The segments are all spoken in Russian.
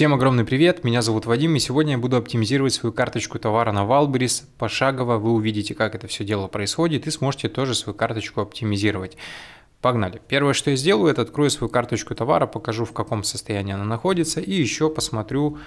Всем огромный привет, меня зовут Вадим, и сегодня я буду оптимизировать свою карточку товара на Валберис. Пошагово вы увидите, как это все дело происходит, и сможете тоже свою карточку оптимизировать. Погнали. Первое, что я сделаю, это открою свою карточку товара, покажу, в каком состоянии она находится, и еще посмотрю,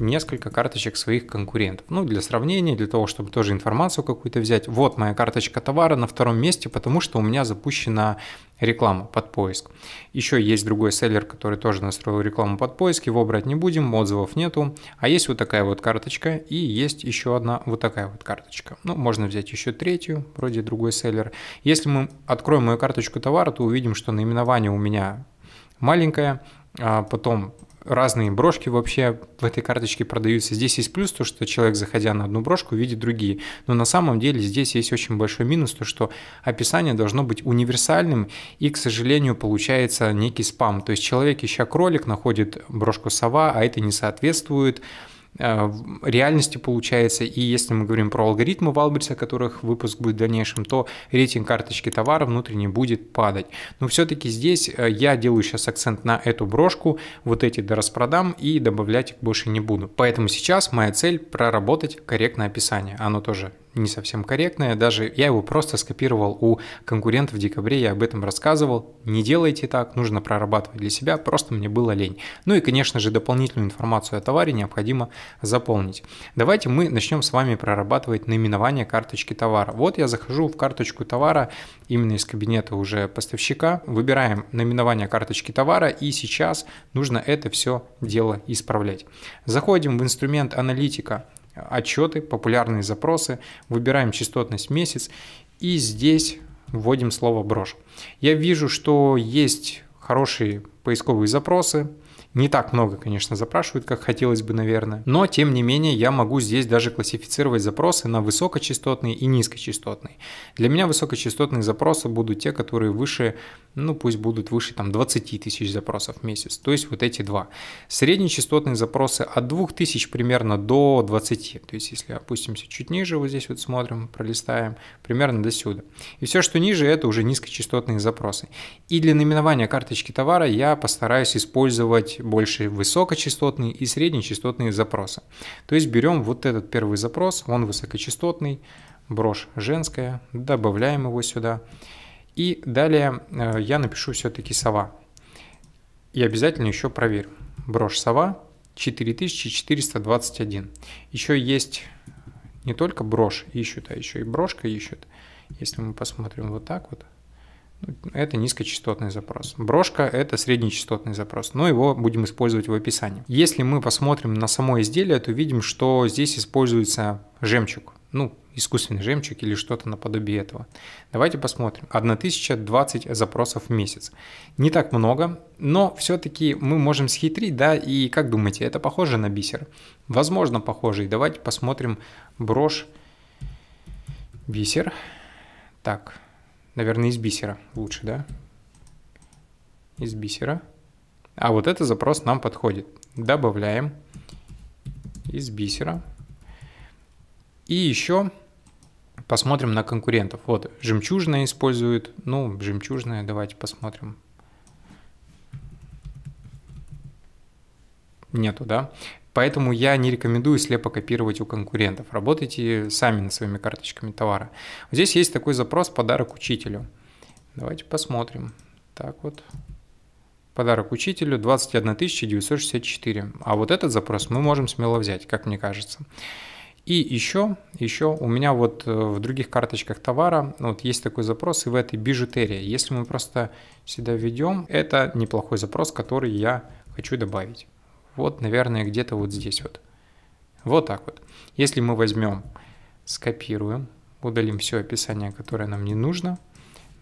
несколько карточек своих конкурентов. Ну, для сравнения, для того, чтобы тоже информацию какую-то взять. Вот моя карточка товара на втором месте, потому что у меня запущена реклама под поиск. Еще есть другой селлер, который тоже настроил рекламу под поиск, его брать не будем, отзывов нету. А есть вот такая вот карточка и есть еще одна вот такая вот карточка. Ну, можно взять еще третью, вроде другой селлер. Если мы откроем мою карточку товара, то увидим, что наименование у меня маленькое, а потом разные брошки вообще в этой карточке продаются. Здесь есть плюс то, что человек, заходя на одну брошку, видит другие. Но на самом деле здесь есть очень большой минус, то что описание должно быть универсальным и, к сожалению, получается некий спам. То есть человек, ища кролик, находит брошку сова, а это не соответствует Э, реальности получается. И если мы говорим про алгоритмы Валбриса, о которых выпуск будет в дальнейшем, то рейтинг карточки товара внутренне будет падать. Но все-таки здесь э, я делаю сейчас акцент на эту брошку, вот эти до дораспродам и добавлять их больше не буду. Поэтому сейчас моя цель проработать корректное описание. Оно тоже не совсем корректное. Даже я его просто скопировал у конкурента в декабре, я об этом рассказывал. Не делайте так, нужно прорабатывать для себя, просто мне было лень. Ну и, конечно же, дополнительную информацию о товаре необходимо заполнить. Давайте мы начнем с вами прорабатывать наименование карточки товара. Вот я захожу в карточку товара именно из кабинета уже поставщика, выбираем наименование карточки товара и сейчас нужно это все дело исправлять. Заходим в инструмент аналитика, отчеты, популярные запросы, выбираем частотность месяц и здесь вводим слово брошь. Я вижу, что есть хорошие поисковые запросы, не так много, конечно, запрашивают, как хотелось бы, наверное. Но, тем не менее, я могу здесь даже классифицировать запросы на высокочастотные и низкочастотные. Для меня высокочастотные запросы будут те, которые выше ну пусть будут выше там 20 тысяч запросов в месяц, то есть вот эти два. Среднечастотные запросы от 2000 примерно до 20, то есть если опустимся чуть ниже, вот здесь вот смотрим, пролистаем, примерно до сюда. И все, что ниже, это уже низкочастотные запросы. И для наименования карточки товара я постараюсь использовать больше высокочастотные и среднечастотные запросы. То есть берем вот этот первый запрос, он высокочастотный, брошь женская, добавляем его сюда. И далее э, я напишу все-таки сова. И обязательно еще проверю. Брошь сова 4421. Еще есть не только брошь ищут, а еще и брошка ищут. Если мы посмотрим вот так вот, ну, это низкочастотный запрос. Брошка – это среднечастотный запрос, но его будем использовать в описании. Если мы посмотрим на само изделие, то видим, что здесь используется жемчуг ну, искусственный жемчуг или что-то наподобие этого. Давайте посмотрим. 1020 запросов в месяц. Не так много, но все-таки мы можем схитрить, да, и как думаете, это похоже на бисер? Возможно, похоже. И давайте посмотрим брошь бисер. Так, наверное, из бисера лучше, да? Из бисера. А вот этот запрос нам подходит. Добавляем из бисера. И еще посмотрим на конкурентов. Вот, жемчужная используют. Ну, жемчужная, давайте посмотрим. Нету, да? Поэтому я не рекомендую слепо копировать у конкурентов. Работайте сами над своими карточками товара. Здесь есть такой запрос «Подарок учителю». Давайте посмотрим. Так вот. Подарок учителю 21 964. А вот этот запрос мы можем смело взять, как мне кажется. И еще, еще у меня вот э, в других карточках товара ну, вот есть такой запрос и в этой бижутерии. Если мы просто сюда введем, это неплохой запрос, который я хочу добавить. Вот, наверное, где-то вот здесь вот. Вот так вот. Если мы возьмем, скопируем, удалим все описание, которое нам не нужно,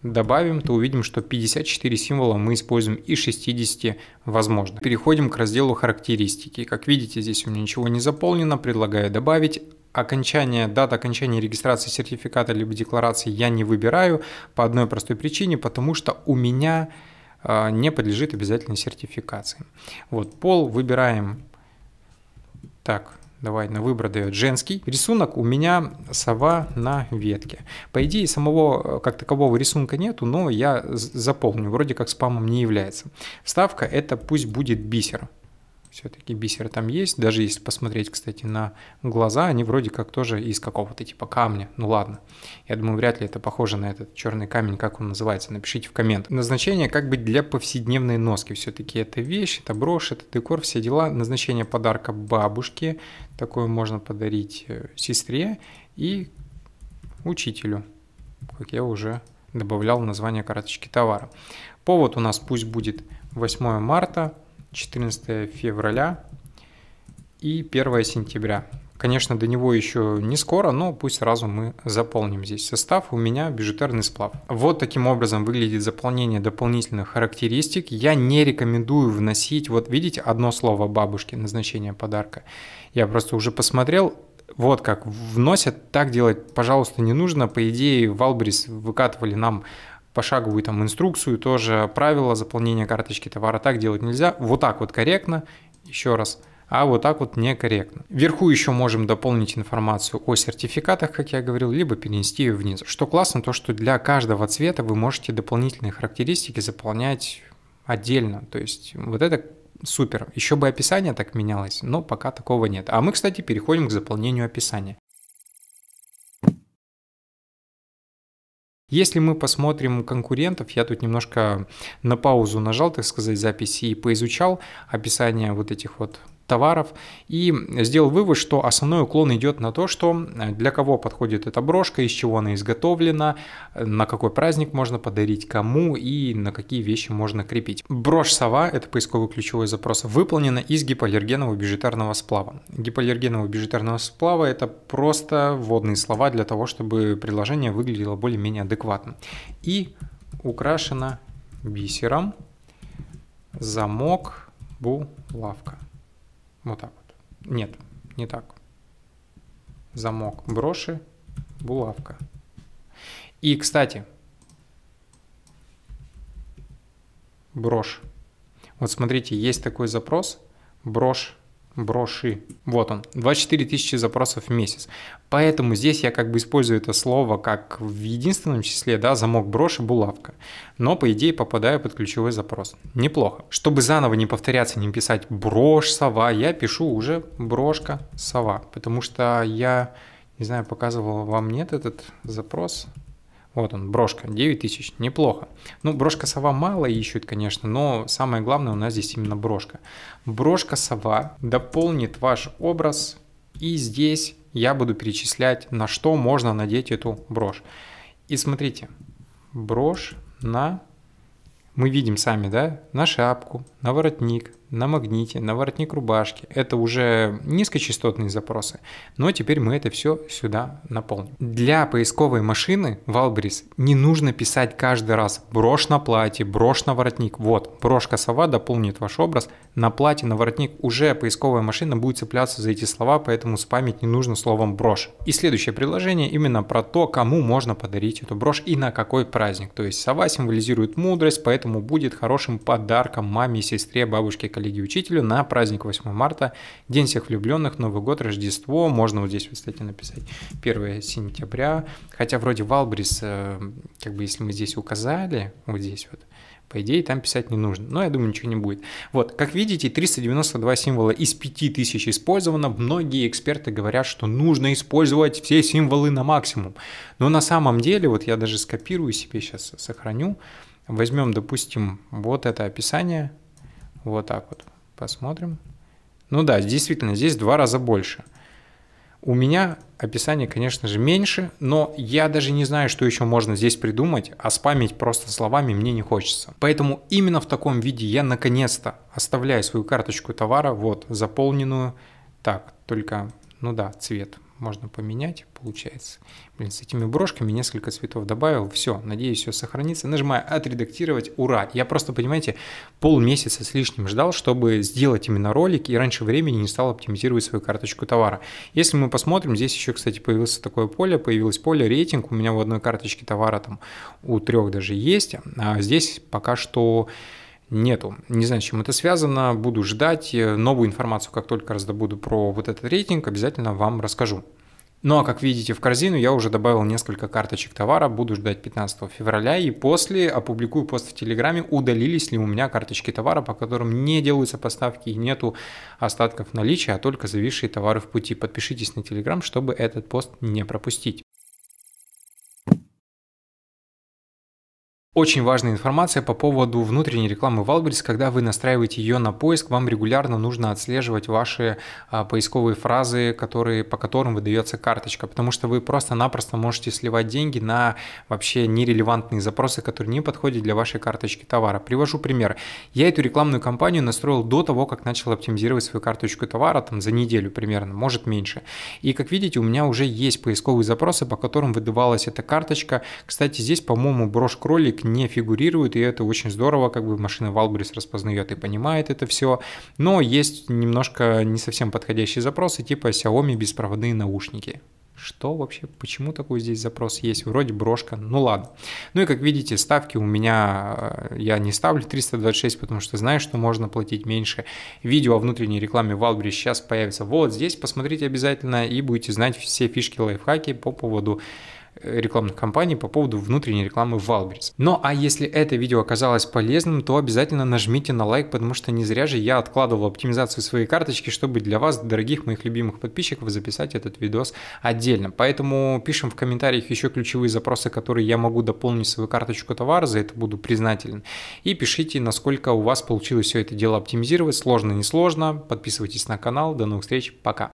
добавим, то увидим, что 54 символа мы используем и 60 возможно. Переходим к разделу характеристики. Как видите, здесь у меня ничего не заполнено, предлагаю добавить, окончание, дата окончания регистрации сертификата либо декларации я не выбираю по одной простой причине, потому что у меня а, не подлежит обязательной сертификации. Вот пол выбираем. Так, давай на выбор дает женский. Рисунок у меня сова на ветке. По идее, самого э, как такового рисунка нету, но я заполню. Вроде как спамом не является. Вставка это пусть будет бисер все-таки бисер там есть. Даже если посмотреть, кстати, на глаза, они вроде как тоже из какого-то типа камня. Ну ладно. Я думаю, вряд ли это похоже на этот черный камень, как он называется. Напишите в коммент. Назначение как бы для повседневной носки. Все-таки это вещь, это брошь, это декор, все дела. Назначение подарка бабушке. Такое можно подарить э, сестре и учителю, как я уже добавлял в название карточки товара. Повод у нас пусть будет 8 марта, 14 февраля и 1 сентября. Конечно, до него еще не скоро, но пусть сразу мы заполним здесь состав. У меня бижутерный сплав. Вот таким образом выглядит заполнение дополнительных характеристик. Я не рекомендую вносить, вот видите, одно слово бабушки, назначение подарка. Я просто уже посмотрел, вот как вносят, так делать, пожалуйста, не нужно. По идее, Валбрис выкатывали нам пошаговую там инструкцию, тоже правила заполнения карточки товара. Так делать нельзя. Вот так вот корректно. Еще раз а вот так вот некорректно. Вверху еще можем дополнить информацию о сертификатах, как я говорил, либо перенести ее вниз. Что классно, то что для каждого цвета вы можете дополнительные характеристики заполнять отдельно. То есть вот это супер. Еще бы описание так менялось, но пока такого нет. А мы, кстати, переходим к заполнению описания. Если мы посмотрим конкурентов, я тут немножко на паузу нажал, так сказать, записи и поизучал описание вот этих вот товаров и сделал вывод, что основной уклон идет на то, что э, для кого подходит эта брошка, из чего она изготовлена, на какой праздник можно подарить кому и на какие вещи можно крепить. Брошь сова, это поисковый ключевой запрос, выполнена из гипоаллергенного бюджетарного сплава. Гипоаллергенного бюджетарного сплава это просто вводные слова для того, чтобы предложение выглядело более-менее адекватно. И украшена бисером замок булавка. Вот так вот. Нет, не так. Замок, броши, булавка. И, кстати, брошь. Вот смотрите, есть такой запрос, брошь броши. Вот он, 24 тысячи запросов в месяц. Поэтому здесь я как бы использую это слово как в единственном числе, да, замок броши, булавка. Но по идее попадаю под ключевой запрос. Неплохо. Чтобы заново не повторяться, не писать брошь, сова, я пишу уже брошка, сова. Потому что я, не знаю, показывал вам нет этот запрос. Вот он, брошка, 9 тысяч, неплохо. Ну, брошка-сова мало ищут, конечно, но самое главное у нас здесь именно брошка. Брошка-сова дополнит ваш образ, и здесь я буду перечислять, на что можно надеть эту брошь. И смотрите, брошь на... Мы видим сами, да, на шапку, на воротник, на магните, на воротник рубашки. Это уже низкочастотные запросы, но теперь мы это все сюда наполним. Для поисковой машины Валбрис не нужно писать каждый раз брошь на платье, брошь на воротник. Вот, брошка сова дополнит ваш образ. На платье, на воротник уже поисковая машина будет цепляться за эти слова, поэтому спамить не нужно словом брошь. И следующее приложение именно про то, кому можно подарить эту брошь и на какой праздник. То есть сова символизирует мудрость, поэтому будет хорошим подарком маме, сестре, бабушке, коллеге учителю на праздник 8 марта, День всех влюбленных, Новый год, Рождество, можно вот здесь, кстати, написать 1 сентября, хотя вроде Валбрис, э, как бы если мы здесь указали, вот здесь вот, по идее, там писать не нужно. Но я думаю, ничего не будет. Вот, как видите, 392 символа из 5000 использовано. Многие эксперты говорят, что нужно использовать все символы на максимум. Но на самом деле, вот я даже скопирую себе сейчас, сохраню. Возьмем, допустим, вот это описание. Вот так вот. Посмотрим. Ну да, действительно, здесь в два раза больше. У меня описание, конечно же, меньше, но я даже не знаю, что еще можно здесь придумать, а спамить просто словами мне не хочется. Поэтому именно в таком виде я наконец-то оставляю свою карточку товара, вот, заполненную. Так, только, ну да, цвет можно поменять, получается. Блин, с этими брошками несколько цветов добавил, все, надеюсь, все сохранится. Нажимаю «Отредактировать», ура! Я просто, понимаете, полмесяца с лишним ждал, чтобы сделать именно ролик, и раньше времени не стал оптимизировать свою карточку товара. Если мы посмотрим, здесь еще, кстати, появилось такое поле, появилось поле «Рейтинг», у меня в одной карточке товара там у трех даже есть, а здесь пока что нету. Не знаю, с чем это связано. Буду ждать э, новую информацию, как только раздобуду про вот этот рейтинг, обязательно вам расскажу. Ну а как видите, в корзину я уже добавил несколько карточек товара, буду ждать 15 февраля и после опубликую пост в Телеграме, удалились ли у меня карточки товара, по которым не делаются поставки и нету остатков наличия, а только зависшие товары в пути. Подпишитесь на Телеграм, чтобы этот пост не пропустить. Очень важная информация по поводу внутренней рекламы Валберс. Когда вы настраиваете ее на поиск, вам регулярно нужно отслеживать ваши а, поисковые фразы, которые, по которым выдается карточка, потому что вы просто-напросто можете сливать деньги на вообще нерелевантные запросы, которые не подходят для вашей карточки товара. Привожу пример. Я эту рекламную кампанию настроил до того, как начал оптимизировать свою карточку товара, там за неделю примерно, может меньше. И как видите, у меня уже есть поисковые запросы, по которым выдавалась эта карточка. Кстати, здесь, по-моему, брошь кролик не фигурирует, и это очень здорово, как бы машина Валбрис распознает и понимает это все, но есть немножко не совсем подходящие запросы, типа Xiaomi беспроводные наушники. Что вообще, почему такой здесь запрос есть? Вроде брошка, ну ладно. Ну и как видите, ставки у меня, э, я не ставлю 326, потому что знаю, что можно платить меньше. Видео о внутренней рекламе Валбри сейчас появится вот здесь, посмотрите обязательно и будете знать все фишки, лайфхаки по поводу рекламных кампаний по поводу внутренней рекламы в Валберис. Ну а если это видео оказалось полезным, то обязательно нажмите на лайк, потому что не зря же я откладывал оптимизацию своей карточки, чтобы для вас, дорогих моих любимых подписчиков, записать этот видос отдельно. Поэтому пишем в комментариях еще ключевые запросы, которые я могу дополнить свою карточку товара, за это буду признателен. И пишите, насколько у вас получилось все это дело оптимизировать, сложно, не сложно. Подписывайтесь на канал, до новых встреч, пока.